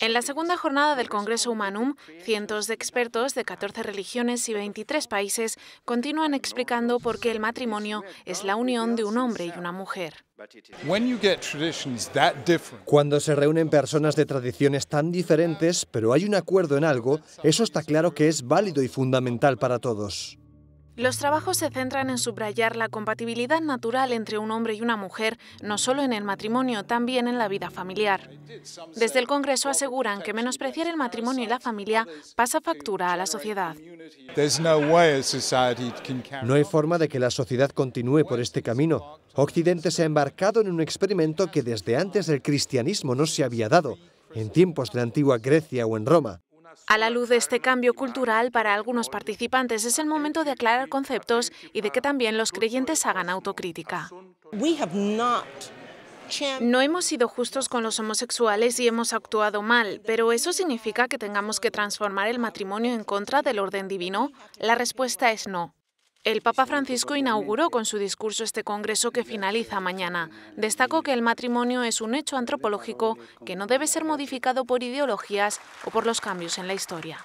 En la segunda jornada del Congreso Humanum, cientos de expertos de 14 religiones y 23 países continúan explicando por qué el matrimonio es la unión de un hombre y una mujer. Cuando se reúnen personas de tradiciones tan diferentes, pero hay un acuerdo en algo, eso está claro que es válido y fundamental para todos. Los trabajos se centran en subrayar la compatibilidad natural entre un hombre y una mujer, no solo en el matrimonio, también en la vida familiar. Desde el Congreso aseguran que menospreciar el matrimonio y la familia pasa factura a la sociedad. No hay forma de que la sociedad continúe por este camino. Occidente se ha embarcado en un experimento que desde antes del cristianismo no se había dado, en tiempos de la antigua Grecia o en Roma. A la luz de este cambio cultural, para algunos participantes es el momento de aclarar conceptos y de que también los creyentes hagan autocrítica. No hemos sido justos con los homosexuales y hemos actuado mal, pero ¿eso significa que tengamos que transformar el matrimonio en contra del orden divino? La respuesta es no. El Papa Francisco inauguró con su discurso este Congreso que finaliza mañana. Destacó que el matrimonio es un hecho antropológico que no debe ser modificado por ideologías o por los cambios en la historia.